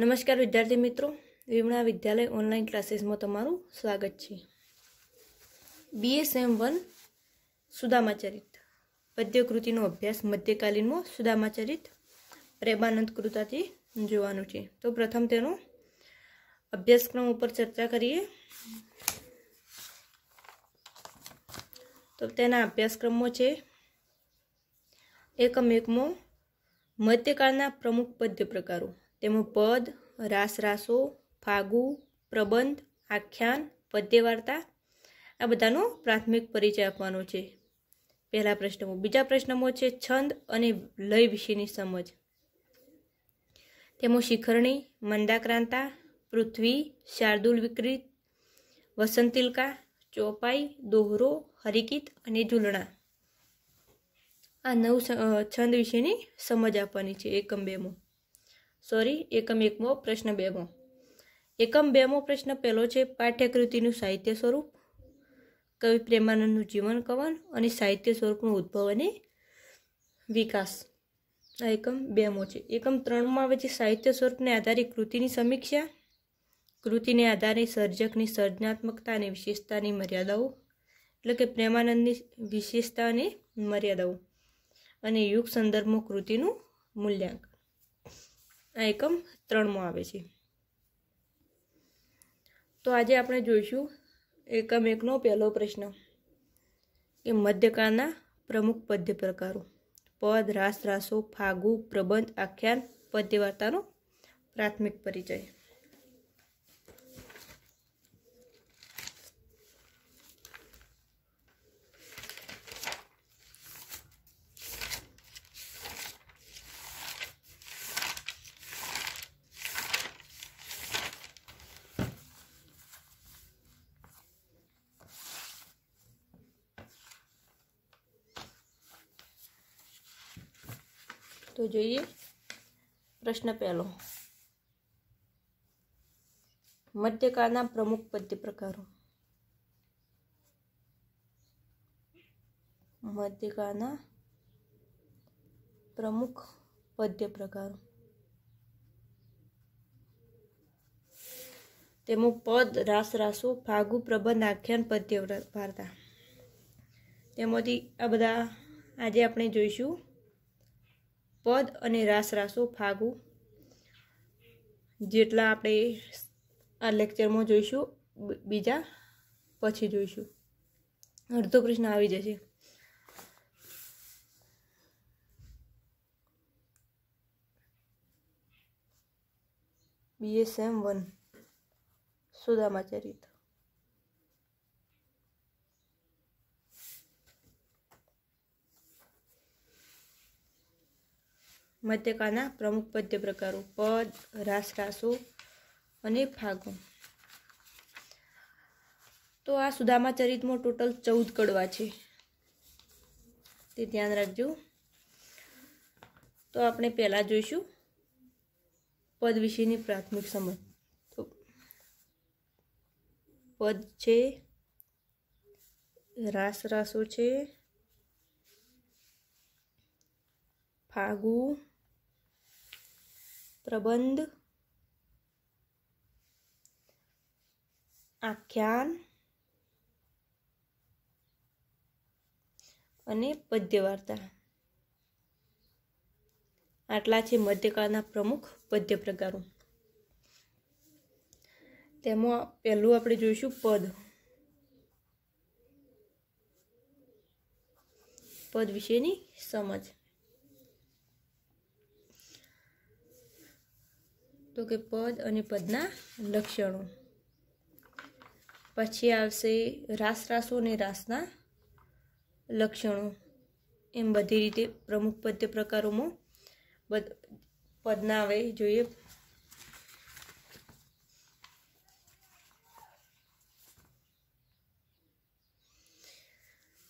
નમસ્કાર વિદ્યાર્થી મિત્રો વિમણા વિદ્યાલય ઓનલાઈન ક્લાસીસમાં તમારું સ્વાગત છે બીએસએમ વન સુદામાચરિત પદ્યકૃતિનો અભ્યાસ મધ્યકાલીનમાં સુદામાચરિત પ્રેમાનંદ કૃતાથી જોવાનું છે તો પ્રથમ તેનો અભ્યાસક્રમ ઉપર ચર્ચા કરીએ તો તેના અભ્યાસક્રમો છે એકમ એકમો મધ્યકાળના પ્રમુખ પદ્ય પ્રકારો તેમાં પદ રાસરાસો ફાગુ પ્રબંધ આખ્યાન પદ્ય વાર્તા આ બધાનો પ્રાથમિક પરિચય આપવાનો છે પહેલા પ્રશ્નમાં બીજા પ્રશ્નમાં છે છંદ અને લય વિશેની સમજ તેમાં શિખરણી મંદાક્રાંતા પૃથ્વી શાર્દુલ વિકૃત વસંતિલકા ચોપાઈ દોહરો હરિકિત અને ઝૂલણા આ નવ છંદ વિશેની સમજ આપવાની છે એકમ બેમાં સોરી એકમ એકમો પ્રશ્ન બેમો એકમ બેમો પ્રશ્ન પહેલો છે પાઠ્યકૃતિનું સાહિત્ય સ્વરૂપ કવિ પ્રેમાનંદનું જીવન કવન અને સાહિત્ય સ્વરૂપનું ઉદ્ભવ અને વિકાસ આ એકમ બેમો છે એકમ ત્રણમાં આવે છે સાહિત્ય સ્વરૂપને આધારે કૃતિની સમીક્ષા કૃતિને આધારે સર્જકની સર્જનાત્મકતા અને વિશેષતાની મર્યાદાઓ એટલે કે પ્રેમાનંદની વિશેષતા અને મર્યાદાઓ અને યુગ સંદર્ભમાં કૃતિનું મૂલ્યાંકન આ એકમ ત્રણમાં આવે છે તો આજે આપણે જોઈશું એકમ એકનો પહેલો પ્રશ્ન કે મધ્યકાળના પ્રમુખ પદ્ય પ્રકારો પદ રાસ રાસો ફાગુ પ્રબંધ આખ્યાન પદ્યવાર્તાનો પ્રાથમિક પરિચય તો જોઈએ પ્રશ્ન પહેલો મધ્યકાળના પ્રમુખ પદ્ય પ્રકારો મધ્યકાળના પ્રમુખ પદ્ય પ્રકારો તેમાં પદ રાસ રાસુ ફાગુ પ્રબંધ આખ્યાન પદ્ય વાર્તા તેમાંથી આ બધા આજે આપણે જોઈશું પદ અને રાસરાસો ફાગુ જેટલા આપણે આ લેક્ચરમાં જોઈશું બીજા પછી જોઈશું અડધો પ્રશ્ન આવી જશે બીએસએમ વન સુદામાચરિત મધ્યકાના પ્રમુખ પદ્ય પ્રકારો પદ રાસરાસો અને ફાગો તો આ સુદામા ચરિતમાં ટોટલ ચૌદ કડવા છે તે ધ્યાન રાખજો તો આપણે પહેલાં જોઈશું પદ વિશેની પ્રાથમિક સમજ પદ છે રાસરાસો છે ફાગુ પ્રબંધ આખ્યાન અને પદ્યવાર્તા આટલા છે મધ્યકાળના પ્રમુખ પદ્ય પ્રકારો તેમાં પહેલું આપણે જોઈશું પદ પદ વિશેની સમજ તો કે પદ અને પદના લક્ષણો પછી આવશે રાસ રાસો અને રાસના લક્ષણો એમ બધી રીતે પ્રમુખ પદ્ય પ્રકારોમાં પદના આવે જોઈએ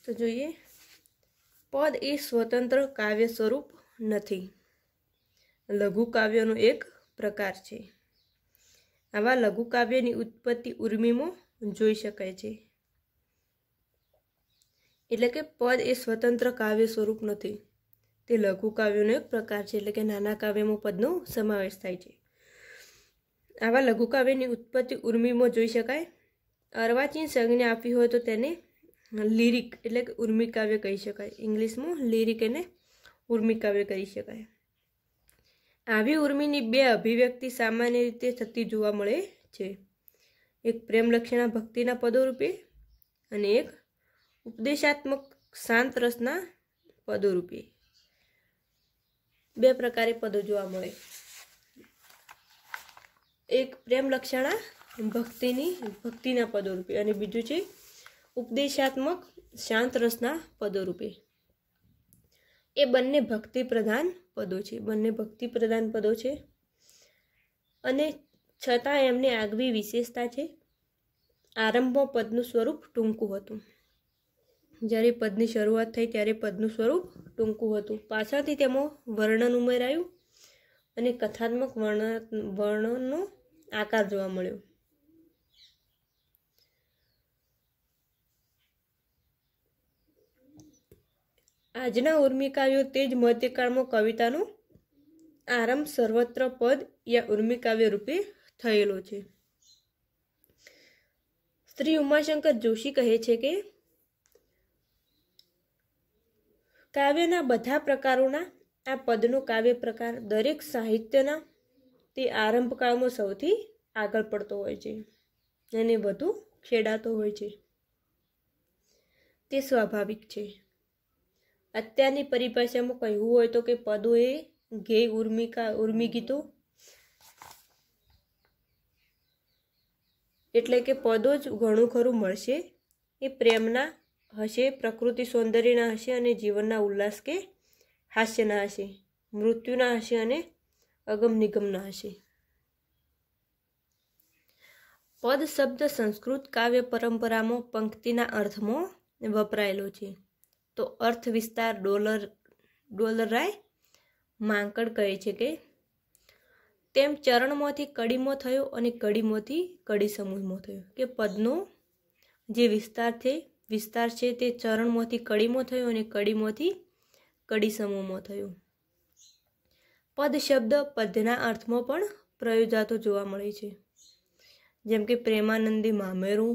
તો જોઈએ પદ એ સ્વતંત્ર કાવ્ય સ્વરૂપ નથી લઘુ કાવ્યનું એક પ્રકાર છે આવા લઘુકાવ્યની ઉત્પત્તિ ઉર્મીમાં જોઈ શકાય છે એટલે કે પદ એ સ્વતંત્ર કાવ્ય સ્વરૂપ નથી તે લઘુકાવ્યનો એક પ્રકાર છે એટલે કે નાના કાવ્યમાં પદનો સમાવેશ થાય છે આવા લઘુકાવ્યની ઉત્પત્તિ ઉર્મિમાં જોઈ શકાય અર્વાચીન સંજ્ઞા આપી હોય તો તેને લિરિક એટલે કે ઉર્મિકાવ્ય કહી શકાય ઇંગ્લિશમાં લિરિક એને ઉર્મી કાવ્ય કહી શકાય આવી ઉર્મિની બે અભિવ્યક્તિ સામાન્ય રીતે થતી જોવા મળે છે એક પ્રેમલક્ષણા ભક્તિના પદોરૂપે અને એક ઉપદેશાત્મક શાંત રસના પદોરૂપે બે પ્રકારે પદો જોવા મળે એક પ્રેમલક્ષણા ભક્તિની ભક્તિના પદોરૂપે અને બીજું છે ઉપદેશાત્મક શાંત રસના પદોરૂપે એ બંને ભક્તિ પ્રધાન પદો છે બંને ભક્તિ પ્રધાન પદો છે અને છતાં એમને આગવી વિશેષતા છે આરંભમાં પદનું સ્વરૂપ ટૂંકું હતું જ્યારે પદની શરૂઆત થઈ ત્યારે પદનું સ્વરૂપ ટૂંકું હતું પાછળથી તેમાં વર્ણન ઉમેરાયું અને કથાત્મક વર્ણ વર્ણનનો આકાર જોવા મળ્યો આજના ઉર્મિકાવ્યો તે જ મધ્યકાળમાં કવિતાનું આરંભ સર્વત્ર પદ યા ઉર્મિકાવ્ય રૂપે થયેલો છે શ્રી ઉમાશંકર જોશી કહે છે કે કાવ્યના બધા પ્રકારોના આ પદનો કાવ્ય પ્રકાર દરેક સાહિત્યના તે આરંભકાળમાં સૌથી આગળ પડતો હોય છે અને વધુ ખેડાતો હોય છે તે સ્વાભાવિક છે અત્યારની પરિભાષામાં કહ્યું હોય તો કે પદો એ ગેય ઉર્મિકા ઉર્મી ગીતો એટલે કે પદો જ ઘણું ખરું મળશે એ પ્રેમના હશે પ્રકૃતિ સૌંદર્યના હશે અને જીવનના ઉલ્લાસ કે હાસ્યના હશે મૃત્યુના હશે અને અગમ નિગમના હશે પદ શબ્દ સંસ્કૃત કાવ્ય પરંપરામાં પંક્તિના અર્થમાં વપરાયેલો છે તો અર્થ વિસ્તાર ડોલર ડોલરાય માંકડ કહે છે કે તેમ ચરણમાંથી કડીમો થયો અને કડીમોથી કડી સમૂહમાં થયો કે પદનો જે વિસ્તાર છે વિસ્તાર છે તે ચરણમાંથી કડીમો થયો અને કડીમોથી કડી સમૂહમાં થયો પદ શબ્દ પદના અર્થમાં પણ પ્રયોજાતો જોવા મળે છે જેમ કે પ્રેમાનંદી મામેરું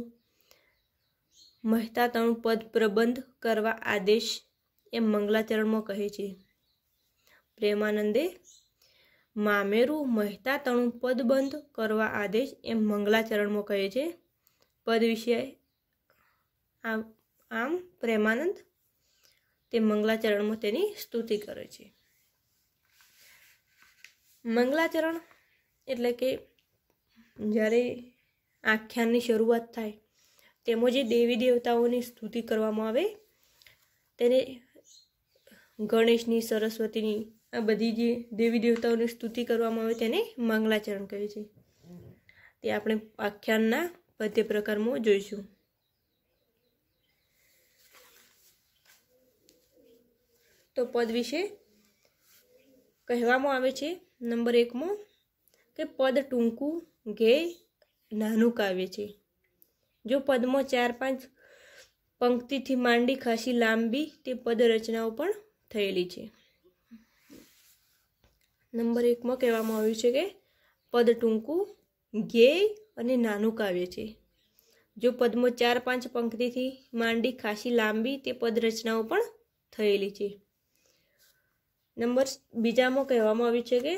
મહેતાતણું પદ પ્રબંધ કરવા આદેશ એમ મંગલાચરણમાં કહે છે પ્રેમાનંદે મામેરું મહેતાતણું પદ બંધ કરવા આદેશ એમ મંગલાચરણમાં કહે છે પદ વિશે આમ આમ પ્રેમાનંદ તે મંગલાચરણમાં તેની સ્તુતિ કરે છે મંગલાચરણ એટલે કે જ્યારે આખ્યાનની શરૂઆત થાય તેમજ દેવી દેવતાઓની સ્તુતિ કરવામાં આવે તેને ગણેશની સરસ્વતીની આ બધી જે દેવી દેવતાઓની સ્તુતિ કરવામાં આવે તેને મંગલાચરણ કહે છે તે આપણે આખ્યાનના પદ્ય પ્રકારમાં જોઈશું તો પદ વિશે કહેવામાં આવે છે નંબર એકમાં કે પદ ટૂંકું ઘે નાનું કાવ્ય છે જો પદમાં ચાર પાંચ પંક્તિથી માંડી ખાસી લાંબી તે પદરચનાઓ પણ થયેલી છે નંબર એકમાં કહેવામાં આવ્યું છે કે પદ ટૂંકું ગેય અને નાનું કાવ્ય છે જો પદમાં ચાર પાંચ પંક્તિથી માંડી ખાસી લાંબી તે પદ રચનાઓ પણ થયેલી છે નંબર બીજામાં કહેવામાં આવ્યું છે કે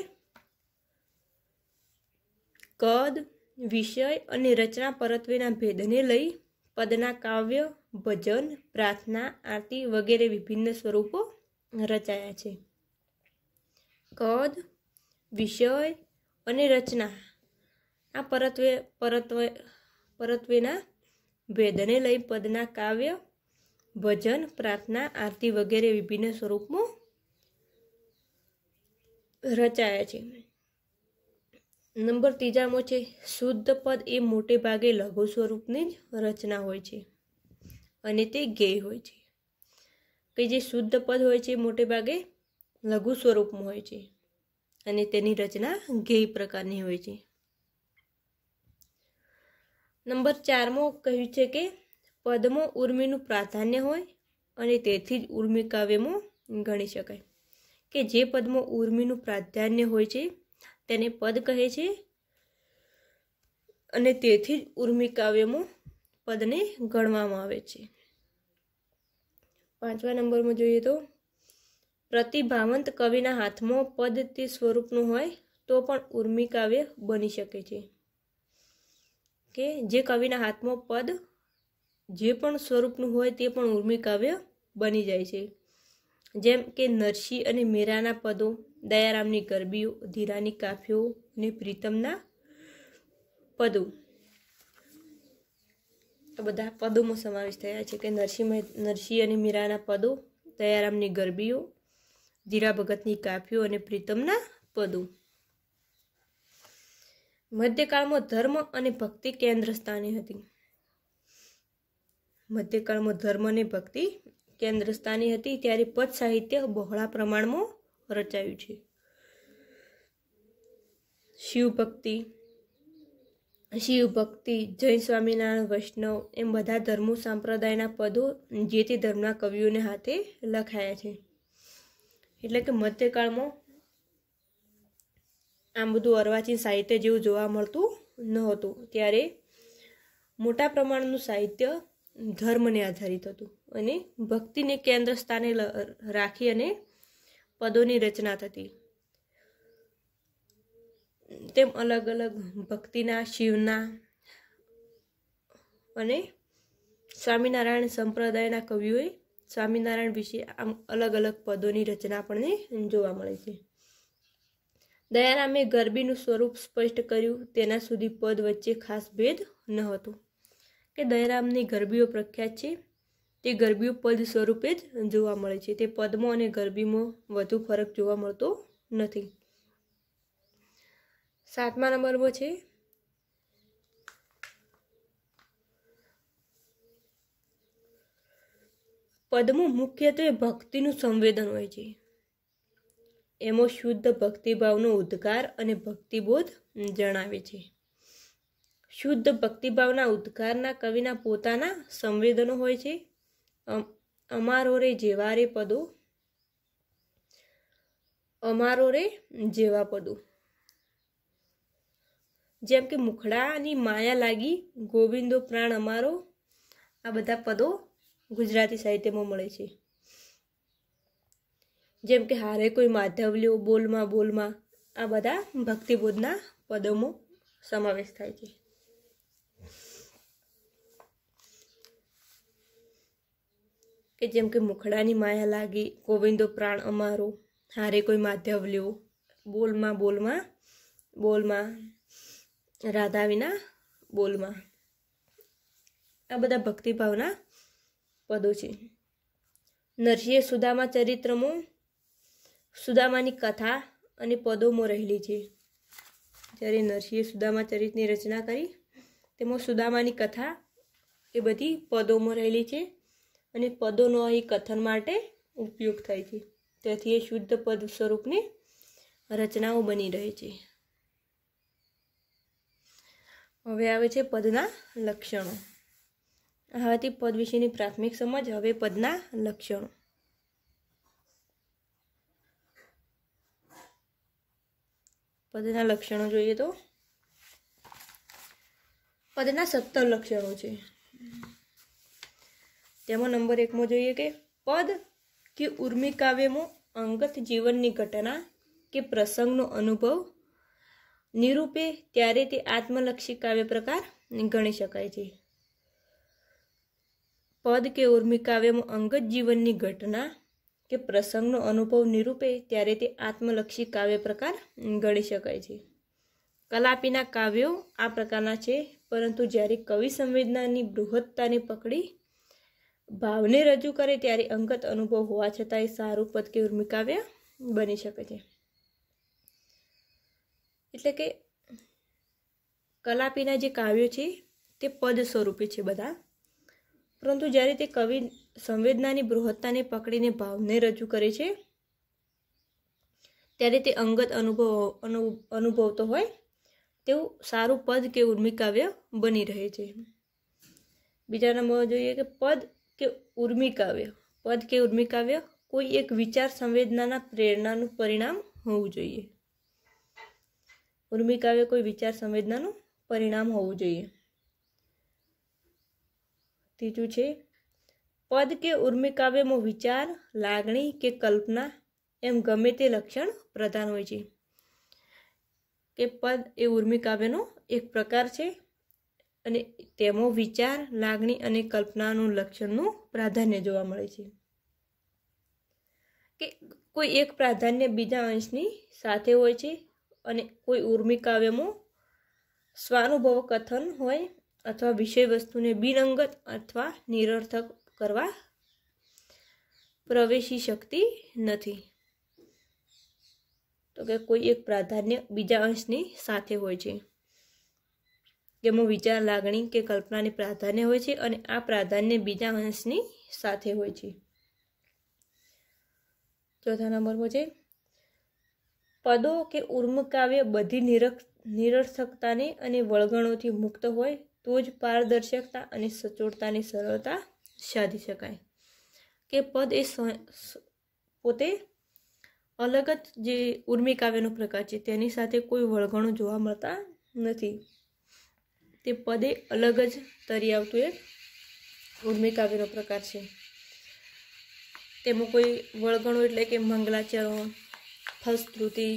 કદ વિષય અને રચના પરત્વેના ભેદને લઈ પદના કાવ્ય ભજન પ્રાર્થના આરતી વગેરે વિભિન્ન સ્વરૂપો રચાયા છે કદ વિષય અને રચના આ પરત્વે પરત્વે પરત્વેના ભેદને લઈ પદના કાવ્ય ભજન પ્રાર્થના આરતી વગેરે વિભિન્ન સ્વરૂપમાં રચાયા છે નંબર ત્રીજામો છે શુદ્ધ પદ એ મોટે ભાગે લઘુ સ્વરૂપની જ રચના હોય છે અને તે ગેય હોય છે કે જે શુદ્ધ પદ હોય છે મોટે ભાગે લઘુ સ્વરૂપમાં હોય છે અને તેની રચના ગેય પ્રકારની હોય છે નંબર ચારમો કહ્યું છે કે પદમાં ઉર્મિનું પ્રાધાન્ય હોય અને તેથી જ ઉર્મિ કાવ્યમાં ગણી શકાય કે જે પદમાં ઉર્મિનું પ્રાધાન્ય હોય છે તેને પદ કહે છે અને તેથી જ ઉર્મિકાવ્યમાં પદને ગણવામાં આવે છે પાંચમા નંબરમાં જોઈએ તો પ્રતિભાવંત કવિના હાથમાં પદ તે સ્વરૂપનું હોય તો પણ ઉર્મિકાવ્ય બની શકે છે કે જે કવિના હાથમાં પદ જે પણ સ્વરૂપનું હોય તે પણ ઉર્મિ બની જાય છે જેમ કે નરસિંહ અને મીરાના પદો દયારામની ગરબીઓ ધીરાની કાફીઓ અને પ્રીતમના પદો આ બધા પદોમાં સમાવેશ થયા છે કે નરસિંહ નરસિંહ અને મીરાના પદો દયારામની ગરબીઓ ધીરા ભગતની કાફીઓ અને પ્રીતમના પદો મધ્યકાળમાં ધર્મ અને ભક્તિ કેન્દ્ર સ્થાને હતી મધ્યકાળમાં ધર્મ અને ભક્તિ કેન્દ્ર સ્થાને હતી ત્યારે પદ સાહિત્ય બહોળા પ્રમાણમાં રચાયું છે શિવ ભક્તિ શિવ ભક્તિ જૈન સ્વામિનારાયણ વૈષ્ણવ એમ બધા ધર્મો સંપ્રદાયના પદો જે તે ધર્મના કવિઓને હાથે લખાયા છે એટલે કે મધ્યકાળમાં આમ બધું અર્વાચીન સાહિત્ય જેવું જોવા મળતું નહોતું ત્યારે મોટા પ્રમાણનું સાહિત્ય ધર્મને આધારિત હતું અને ભક્તિને કેન્દ્ર સ્થાને રાખી અને પદોની રચના થતી તેમ અલગ અલગ ભક્તિના શિવના અને સ્વામિનારાયણ સંપ્રદાયના કવિઓએ સ્વામિનારાયણ વિશે આમ અલગ અલગ પદોની રચના પણ જોવા મળે છે દયારામે ગરબીનું સ્વરૂપ સ્પષ્ટ કર્યું તેના સુધી પદ વચ્ચે ખાસ ભેદ ન હતો કે દયારામની ગરબીઓ પ્રખ્યાત છે તે ગરબીઓ પદ સ્વરૂપે જ જોવા મળે છે તે પદમાં અને ગરબીમાં વધુ ફરક જોવા મળતો નથી સાતમા નંબરમાં છે પદમાં મુખ્યત્વે ભક્તિનું સંવેદન હોય છે એમાં શુદ્ધ ભક્તિભાવનો ઉદ્ગાર અને ભક્તિબોધ જણાવે છે શુદ્ધ ભક્તિભાવના ઉદ્ગારના કવિના પોતાના સંવેદનો હોય છે અમારો રે જેવા રે પદો અમારો રે જેવા પદો જેમ કે મુખડાની માયા લાગી ગોવિંદો પ્રાણ અમારો આ બધા પદો ગુજરાતી સાહિત્યમાં મળે છે જેમ કે હારે કોઈ માધવલ્યો બોલમાં બોલમાં આ બધા ભક્તિબોધના પદોમાં સમાવેશ થાય છે કે જેમ કે મુખડાની માયા લાગી ગોવિંદો પ્રાણ અમારો હારે કોઈ માધ્યવ લ્યો બોલમાં બોલમાં બોલમાં રાધા વિના બોલમાં આ બધા ભક્તિભાવના પદો છે નરસિંહ સુદામા ચરિત્રમાં સુદામાની કથા અને પદોમાં રહેલી છે જ્યારે નરસિંહ સુદામા ચરિત્રની રચના કરી તેમાં સુદામાની કથા એ બધી પદોમાં રહેલી છે અને પદોનો અહીં કથન માટે ઉપયોગ થાય છે તેથી એ શુદ્ધ પદ સ્વરૂપની રચનાઓ બની રહે છે હવે આવે છે પદના લક્ષણો હવેથી પદ વિશેની પ્રાથમિક સમજ હવે પદના લક્ષણો પદના લક્ષણો જોઈએ તો પદના સત્તર લક્ષણો છે તેમાં નંબર એકમાં જોઈએ કે પદ કે ઉર્મી કાવ્યમાં અંગત જીવનની ઘટના કે પ્રસંગનો અનુભવ નિરૂપે ત્યારે તે આત્મલક્ષી કાવ્ય પ્રકાર ગણી શકાય છે પદ કે ઉર્મી કાવ્યમાં અંગત જીવનની ઘટના કે પ્રસંગનો અનુભવ નિરૂપે ત્યારે તે આત્મલક્ષી કાવ્ય પ્રકાર ગણી શકાય છે કલાપીના કાવ્યો આ પ્રકારના છે પરંતુ જ્યારે કવિ સંવેદનાની બૃહત્તાને પકડી ભાવને રજૂ કરે ત્યારે અંગત અનુભવ હોવા છતાં એ સારું પદ કે ઉર્મિકાવ્ય બની શકે છે એટલે કે કલાપીના જે કાવ્યો છે તે પદ સ્વરૂપે છે બધા પરંતુ જ્યારે તે કવિ સંવેદનાની બૃહત્તાને પકડીને ભાવને રજૂ કરે છે ત્યારે તે અંગત અનુભવ અનુભવતો હોય તેવું સારું પદ કે ઉર્મિકાવ્ય બની રહે છે બીજા નંબર જોઈએ કે પદ કે ઉર્મિ કાવ્ય પદ કે ઉર્મિ કાવ્ય કોઈ એક વિચાર સંવેદનાના પ્રેરણાનું પરિણામ હોવું જોઈએ ઉર્મિ કાવ્ય કોઈ વિચાર સંવેદનાનું પરિણામ હોવું જોઈએ ત્રીજું છે પદ કે ઉર્મિ કાવ્યમાં વિચાર લાગણી કે કલ્પના એમ ગમે તે લક્ષણ પ્રધાન હોય છે કે પદ એ ઉર્મિ કાવ્યનો એક પ્રકાર છે અને તેમાં વિચાર લાગણી અને કલ્પનાનું લક્ષણનું પ્રાધાન્ય જોવા મળે છે કે કોઈ એક પ્રાધાન્ય બીજા અંશની સાથે હોય છે અને કોઈ ઉર્મી કાવ્યમાં સ્વાનુભવ કથન હોય અથવા વિષય વસ્તુને બિનંગત અથવા નિરર્થક કરવા પ્રવેશી શકતી નથી તો કે કોઈ એક પ્રાધાન્ય બીજા અંશની સાથે હોય છે જેમાં વિચાર લાગણી કે કલ્પનાને પ્રાધાન્ય હોય છે અને આ પ્રાધાન્ય બીજા અંશની સાથે હોય છે ચોથા નંબર પર છે પદો કે ઉર્મકાવ્ય બધી નિરક નિરર્થકતાને અને વળગણોથી મુક્ત હોય તો જ પારદર્શકતા અને સચોટતાની સરળતા સાધી શકાય કે પદ એ પોતે અલગ જ જે ઉર્મિકાવ્યનો પ્રકાર છે તેની સાથે કોઈ વળગણો જોવા મળતા નથી તે પદે અલગ જ તરી આવતું એક ઉર્મી કાવ્યનો પ્રકાર છે તેમાં કોઈ વળગણો એટલે કે મંગલાચરણ ફલશ્રુતિ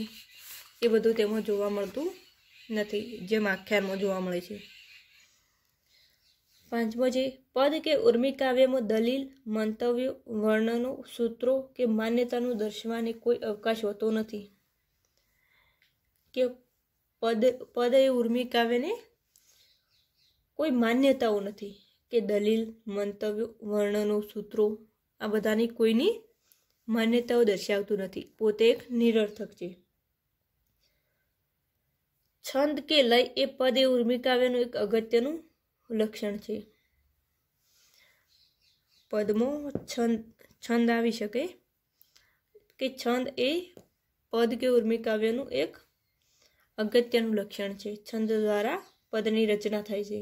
એ બધું તેમાં જોવા મળતું નથી જેમ આખ્યાનમાં જોવા મળે છે પાંચમો છે પદ કે ઉર્મી કાવ્યમાં દલીલ મંતવ્યો વર્ણનો સૂત્રો કે માન્યતાનું દર્શવાને કોઈ અવકાશ હોતો નથી કે પદ પદ એ ઉર્મી કાવ્યને કોઈ માન્યતાઓ નથી કે દલીલ મંતવ્યો વર્ણનો સૂત્રો આ બધાની કોઈની માન્યતાઓ દર્શાવતું નથી પોતે એક નિરર્થક છે છંદ કે લય એ પદ એ ઉર્મી એક અગત્યનું લક્ષણ છે પદમો છંદ છંદ આવી શકે કે છંદ એ પદ કે ઉર્મી કાવ્યનું એક અગત્યનું લક્ષણ છે છંદ દ્વારા પદની રચના થાય છે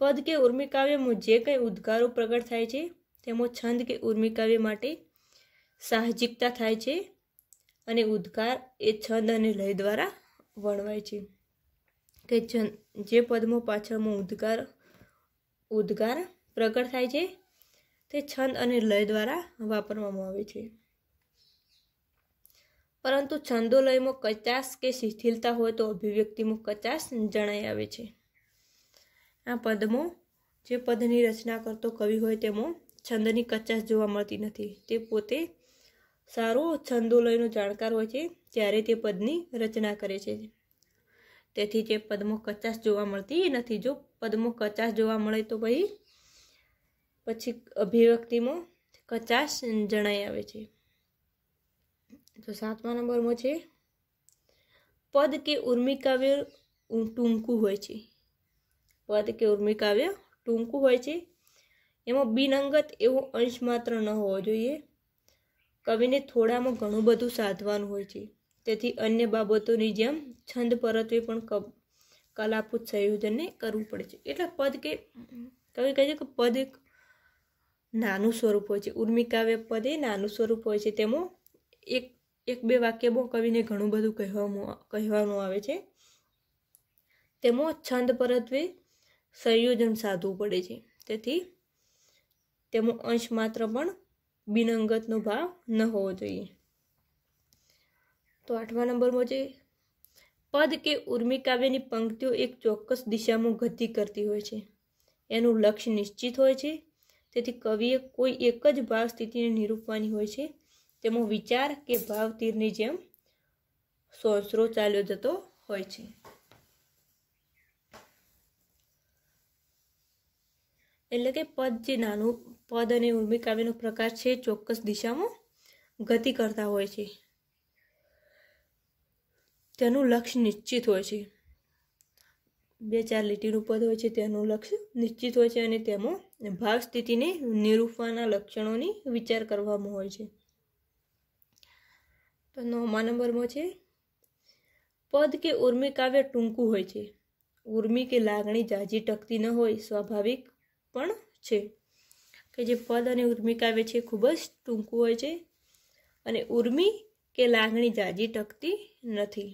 પદ કે ઉર્મિકાવ્યમાં જે કંઈ ઉદ્ગારો પ્રગટ થાય છે તેમાં છંદ કે ઉર્મિકાવ્ય માટે સાહજિકતા થાય છે અને ઉદ્ગાર એ છંદ અને લય દ્વારા વણવાય છે કે જે પદમાં પાછળમાં ઉદ્ગાર ઉદ્ગાર પ્રગટ થાય છે તે છંદ અને લય દ્વારા વાપરવામાં આવે છે પરંતુ છંદો લયમાં કચાશ કે શિથિલતા હોય તો અભિવ્યક્તિમાં કચાશ જણાઈ આવે છે આ પદમાં જે પદની રચના કરતો કવિ હોય તેમાં છંદની કચાશ જોવા મળતી નથી તે પોતે સારો છંદોલયનો જાણકાર હોય છે ત્યારે તે પદની રચના કરે છે તેથી જે પદમાં કચાશ જોવા મળતી નથી જો પદમાં કચાશ જોવા મળે તો પછી પછી અભિવ્યક્તિમાં કચાશ જણાઈ આવે છે તો સાતમા નંબરમાં છે પદ કે ઉર્મિકાવ્ય ટૂંકું હોય છે વાત કે ઉર્મિકાવ્ય ટૂંકું હોય છે એમાં બિનઅંગત એવો અંશ માત્ર ન હોવો જોઈએ કવિને થોડામાં ઘણું બધું સાધવાનું હોય છે તેથી અન્ય બાબતોની જેમ છંદ પરત્વે પણ ક કલાપૂત સંયોજનને કરવું પડે છે એટલે પદ કે કવિ કહે છે કે પદ એક નાનું સ્વરૂપ હોય છે ઉર્મિકાવ્ય પદ એ નાનું સ્વરૂપ હોય છે તેમાં એક એક બે વાક્યમાં કવિને ઘણું બધું કહેવામાં કહેવાનું આવે છે તેમાં છંદ પરત્વે સંયોજન સાધવું પડે છે તેથી તેમાં અંશ માત્ર પણ બિનંગતનો ભાવ ન હોવો જોઈએ તો આઠમા નંબરમાં છે પદ કે ઉર્મી કાવ્યની પંક્તિઓ એક ચોક્કસ દિશામાં ગતિ કરતી હોય છે એનું લક્ષ્ય નિશ્ચિત હોય છે તેથી કવિએ કોઈ એક જ ભાવ સ્થિતિને નિરૂપવાની હોય છે તેમાં વિચાર કે ભાવતીરની જેમ સોંસરો ચાલ્યો જતો હોય છે એટલે કે પદ જે નાનું પદ અને ઉર્મી કાવ્યનો પ્રકાર છે ચોક્કસ દિશામાં ગતિ કરતા હોય છે તેનું લક્ષ્ય નિશ્ચિત હોય છે બે ચાર લીટીનું પદ હોય છે તેનું લક્ષ્ય નિશ્ચિત હોય છે અને તેમાં ભાગ સ્થિતિને નિરૂપવાના લક્ષણોની વિચાર કરવામાં હોય છે તો નવમા નંબરમાં છે પદ કે ઉર્મી કાવ્ય ટૂંકું હોય છે ઉર્મી કે લાગણી જાજી ટકતી ન હોય સ્વાભાવિક પણ છે કે જે પદ અને ઉર્મી કાવ્ય છે ખૂબ જ ટૂંકું હોય છે અને ઉર્મિ કે લાગણી જાજી ટકતી નથી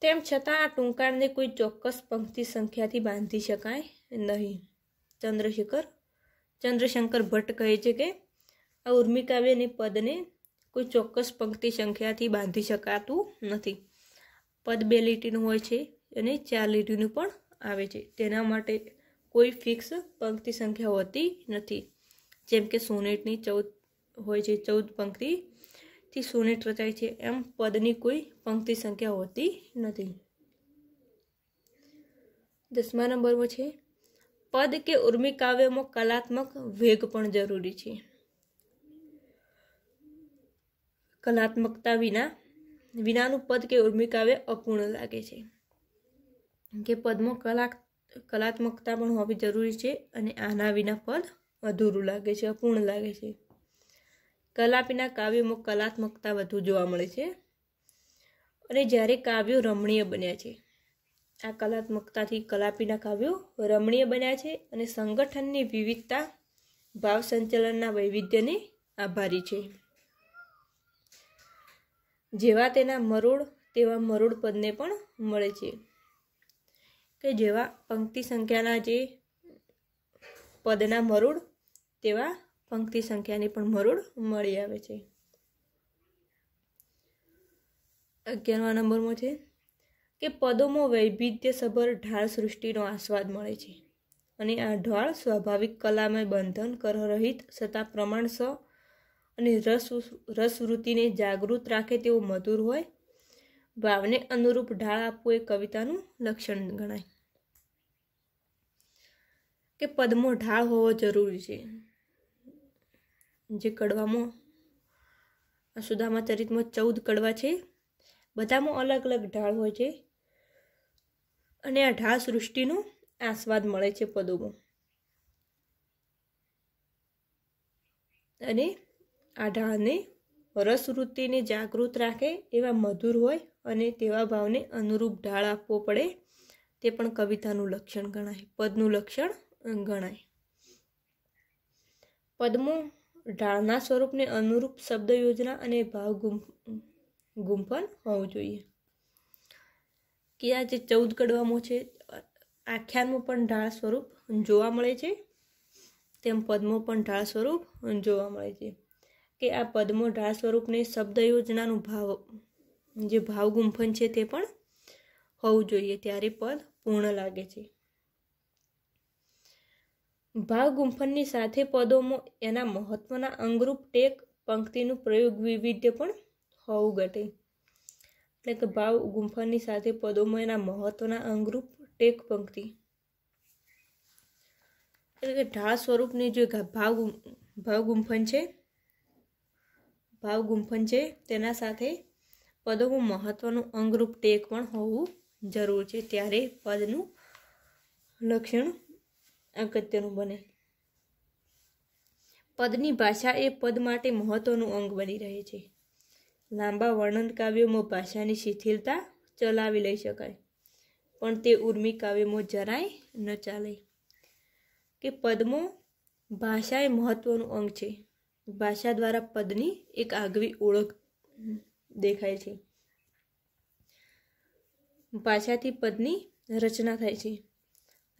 તેમ છતાં આ ટૂંકાણને કોઈ ચોક્કસ પંક્તિ સંખ્યાથી બાંધી શકાય નહીં ચંદ્રશેખર ચંદ્રશંકર ભટ્ટ કહે છે કે આ ઉર્મી કાવ્યને પદને કોઈ ચોક્કસ પંક્તિ સંખ્યાથી બાંધી શકાતું નથી પદ બે લીટીનું હોય છે અને ચાર લીટીનું પણ આવે છે તેના માટે કોઈ ફિક્સ પંક્તિ સંખ્યા હોતી નથી જેમ કે સોનેટની ચૌદ હોય છે ચૌદ પંક્તિથી સોનેટ રચાય છે એમ પદની કોઈ પંક્તિ સંખ્યા હોતી નથી દસમા નંબરમાં છે પદ કે ઉર્મી કાવ્યમાં કલાત્મક વેગ પણ જરૂરી છે કલાત્મકતા વિના વિનાનું પદ કે ઉર્મી કાવ્ય અપૂર્ણ લાગે છે કે પદમાં કલા કલાત્મકતા પણ હોવી જરૂરી છે અને આના વિના પદ અધૂરું લાગે છે અપૂર્ણ લાગે છે કલાપીના કાવ્યોમાં કલાત્મકતા વધુ જોવા મળે છે અને જ્યારે કાવ્યો રમણીય બન્યા છે આ કલાત્મકતાથી કલાપીના કાવ્યો રમણીય બન્યા છે અને સંગઠનની વિવિધતા ભાવ સંચલનના વૈવિધ્યને આભારી છે જેવા તેના મરોડ તેવા મરોડ પદને પણ મળે છે કે જેવા પંક્તિ સંખ્યાના જે પદના મરૂડ તેવા પંક્તિ સંખ્યાની પણ મરૂડ મળી આવે છે અગિયારમા નંબરમાં છે કે પદોમાં વૈવિધ્યસભર ઢાળ સૃષ્ટિનો આસ્વાદ મળે છે અને આ ઢાળ સ્વાભાવિક કલામય બંધન કરરહિત છતાં પ્રમાણસ અને રસ રસવૃત્તિને જાગૃત રાખે તેવો મધુર હોય ભાવને અનુરૂપ ઢાળ આપવું એ કવિતાનું લક્ષણ ગણાય કે પદમો ઢાળ હોવો જરૂરી છે જે કડવામાં સુદામા ચરિતમાં ચૌદ કડવા છે બધામાં અલગ અલગ ઢાળ હોય છે અને આ ઢાળ સૃષ્ટિનો આસ્વાદ મળે છે પદોમાં અને આ ઢાળને રસવૃત્તિને જાગૃત રાખે એવા મધુર હોય અને તેવા ભાવને અનુરૂપ ઢાળ આપવો પડે તે પણ કવિતાનું લક્ષણ ગણાય પદનું લક્ષણ ગણાય પદ્મો ઢાળના સ્વરૂપને અનુરૂપ શબ્દ યોજના અને ભાવ ગુંફન હોવું જોઈએ કે આ જે ચૌદ કડવામાં છે આખ્યાનમાં પણ ઢાળ સ્વરૂપ જોવા મળે છે તેમ પદ્મો પણ ઢાળ સ્વરૂપ જોવા મળે છે કે આ પદ્મો ઢાળ સ્વરૂપને શબ્દ યોજનાનું ભાવ જે ભાવ ગુંફન છે તે પણ હોવું જોઈએ ત્યારે પદ પૂર્ણ લાગે છે ભાવ ગુંફનની સાથે પદોમાં એના મહત્ત્વના અંગરૂપ ટેક પંક્તિનું પ્રયોગ વૈવિધ્ય પણ હોવું ઘટે એટલે કે ભાવ ગુંફનની સાથે પદોમાં એના મહત્ત્વના અંગરૂપ ટેક પંક્તિ એટલે કે ઢાળ સ્વરૂપની જે ભાવ ગુંફન છે ભાવ ગુંફન છે તેના સાથે પદોમાં મહત્ત્વનું અંગરૂપ ટેક પણ હોવું જરૂર છે ત્યારે પદનું લક્ષણ અગત્યનું બને પદની ભાષા એ પદ માટે મહત્વનું અંગ બની રહે છે લાંબા વર્ણન કાવ્યોમાં ભાષાની શિથિલતા ચલાવી લઈ શકાય પણ તે ઉર્મી કાવ્યમાં જરાય ન ચાલે કે પદમો ભાષા એ મહત્વનું અંગ છે ભાષા દ્વારા પદની એક આગવી ઓળખ દેખાય છે ભાષાથી પદની રચના થાય છે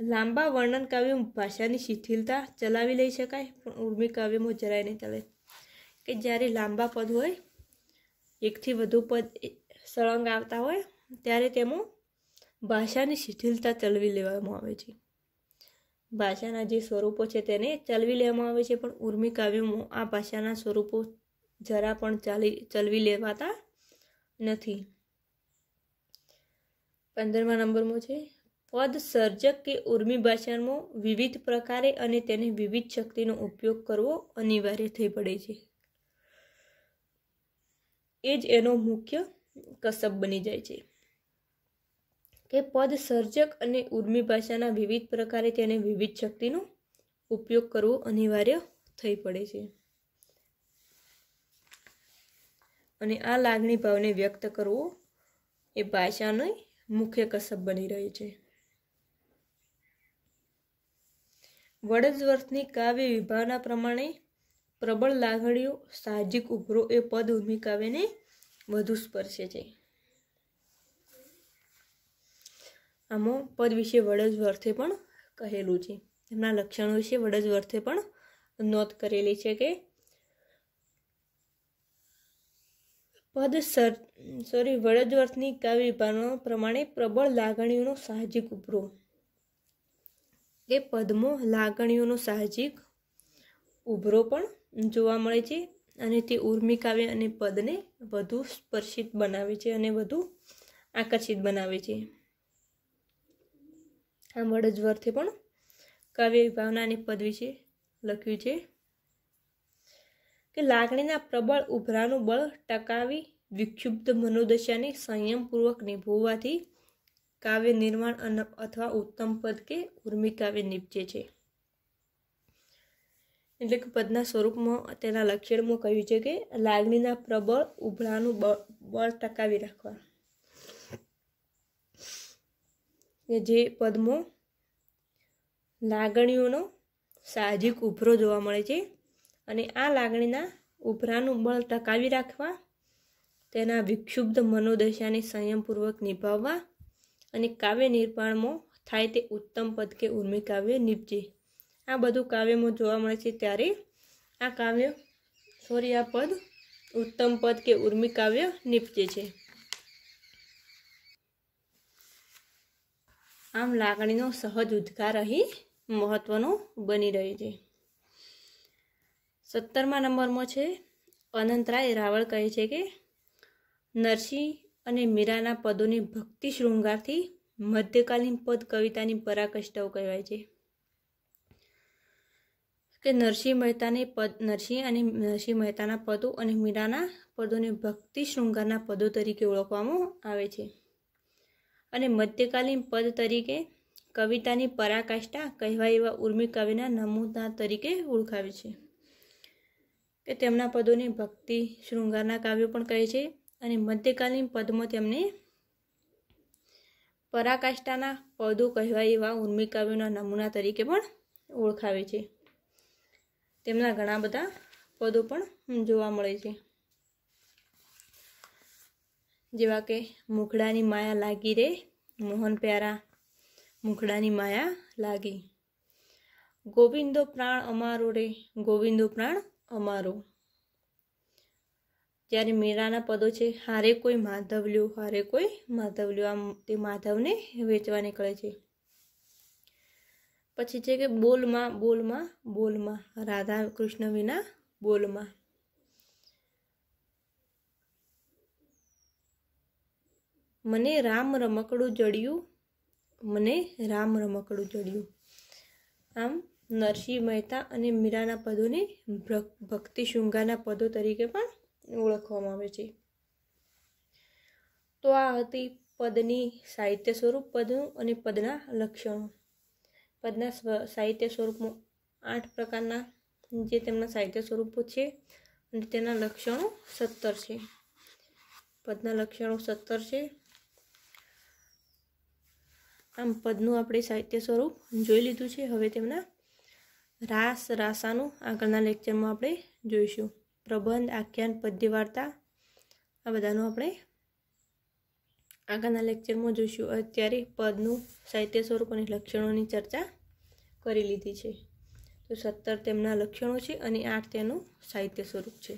લાંબા વર્ણન કાવ્યમાં ભાષાની શિથિલતા ચલાવી લઈ શકાય પણ ઉર્મી કાવ્યમાં જરાય નહીં ચલે કે જ્યારે લાંબા પદ હોય એકથી વધુ પદ સળંગ આવતા હોય ત્યારે તેમાં ભાષાની શિથિલતા ચલવી લેવામાં આવે છે ભાષાના જે સ્વરૂપો છે તેને ચલવી લેવામાં આવે છે પણ ઉર્મી કાવ્યમાં આ ભાષાના સ્વરૂપો જરા પણ ચાલી ચલવી લેવાતા નથી પંદરમા નંબરમાં છે પદ સર્જક કે ઉર્મી ભાષણમાં વિવિધ પ્રકારે અને તેને વિવિધ શક્તિનો ઉપયોગ કરવો અનિવાર્ય થઈ પડે છે એ જ એનો મુખ્ય કસબ બની જાય છે કે પદ સર્જક અને ઉર્મી ભાષાના વિવિધ પ્રકારે તેને વિવિધ શક્તિનો ઉપયોગ કરવો અનિવાર્ય થઈ પડે છે અને આ લાગણી ભાવને વ્યક્ત કરવો એ ભાષાની મુખ્ય કસબ બની રહી છે વડજવર્થની કાવ્ય વિભાવના પ્રમાણે પ્રબળ લાગણીઓ સાહજિક ઉભરો એ પદભૂમિ કાવ્યને વધુ સ્પર્શે છે આમાં પદ વિશે વડજવર્થે પણ કહેલું છે એમના લક્ષણો વિશે વડજવર્થે પણ નોંધ કરેલી છે કે પદ સર સોરી વડજવર્થની કાવ્ય વિભાવના પ્રમાણે પ્રબળ લાગણીઓનો સાહજિક ઉભરો એ પદ્મો લાગણીઓનો સાહજિક ઉભરો પણ જોવા મળે છે અને તે ઉર્મી કાવ્ય અને પદને વધુ સ્પર્શિત બનાવે છે અને વધુ આકર્ષિત બનાવે છે આ વડજ પણ કાવ્ય વિભાવના અને પદ વિશે લખ્યું છે કે લાગણીના પ્રબળ ઉભરાનું બળ ટકાવી વિક્ષુબ્ધ મનોદશાને સંયમપૂર્વક નિભોવાથી કાવ્ય નિર્માણ અથવા ઉત્તમ પદ કે ઉર્મી કાવ્ય નીપજે છે એટલે કે પદના સ્વરૂપમાં તેના લક્ષણમાં કહ્યું છે કે લાગણીના પ્રબળ ઉભળાનું બળ ટકાવી રાખવા કે જે પદમાં લાગણીઓનો સાહજિક ઉભરો જોવા મળે છે અને આ લાગણીના ઉભરાનું બળ ટકાવી રાખવા તેના વિક્ષુબ્ધ મનોદશાને સંયમપૂર્વક નિભાવવા અને કાવ્ય નિર્માણમાં થાય તે ઉત્તમ પદ કે ઉર્મી કાવ્ય નિપજે આ બધું કાવ્યમાં જોવા મળે છે ત્યારે આ કાવ્ય સોરી આ પદ ઉત્તમ પદ કે ઉર્મી કાવ્ય નિપજે છે આમ લાગણીનો સહજ ઉદ્ગાર અહીં મહત્વનો બની રહે છે સત્તરમા નંબરમાં છે અનંતરાય રાવળ કહે છે કે નરસિંહ અને મીરાના પદોની ભક્તિ શૃંગારથી મધ્યકાલીન પદ કવિતાની પરાકષ્ટાઓ કહેવાય છે કે નરસિંહ મહેતાની પદ નરસિંહ અને નરસિંહ મહેતાના પદો અને મીરાના પદોને ભક્તિ શૃંગારના પદો તરીકે ઓળખવામાં આવે છે અને મધ્યકાલીન પદ તરીકે કવિતાની પરાકાષ્ઠા કહેવાય એવા ઉર્મી કવિના નમૂના તરીકે ઓળખાવે છે કે તેમના પદોને ભક્તિ શૃંગારના કાવ્યો પણ કહે છે અને મધ્યકાલીન પદમો તેમને પરાકાષ્ટાના પદો કહેવાય એવા ઉર્મી નમૂના તરીકે પણ ઓળખાવે છે તેમના ઘણા બધા પદો પણ જોવા મળે છે જેવા કે મુખડાની માયા લાગી રે મોહન પ્યારા મુખડાની માયા લાગી ગોવિંદો પ્રાણ અમારો રે ગોવિંદો પ્રાણ અમારો જ્યારે મીરાના પદો છે હારે કોઈ માધવલ્યું હારે કોઈ માધવલ્યું આમ તે માધવને વેચવા નીકળે છે પછી છે કે બોલમાં બોલમાં બોલમાં રાધા કૃષ્ણ વિના બોલમાં મને રામ રમકડું જડ્યું મને રામ રમકડું જડ્યું આમ નરસિંહ મહેતા અને મીરાના પદોને ભક્તિ શૃંગારના પદો તરીકે પણ ઓળખવામાં આવે છે તો આ હતી પદની સાહિત્ય સ્વરૂપ પદનું અને પદના લક્ષણો પદના સાહિત્ય સ્વરૂપમાં આઠ પ્રકારના જે તેમના સાહિત્ય સ્વરૂપો છે અને તેના લક્ષણો સત્તર છે પદના લક્ષણો સત્તર છે આમ પદનું આપણે સાહિત્ય સ્વરૂપ જોઈ લીધું છે હવે તેમના રાસ રાસાનું આગળના લેક્ચરમાં આપણે જોઈશું પ્રબંધ આખ્યાન પદ્ય વાર્તા આ બધાનું આપણે આગળના લેક્ચરમાં જોઈશું અત્યારે પદનું સાહિત્ય સ્વરૂપ અને લક્ષણોની ચર્ચા કરી લીધી છે તો સત્તર તેમના લક્ષણો છે અને આઠ તેનું સાહિત્ય સ્વરૂપ છે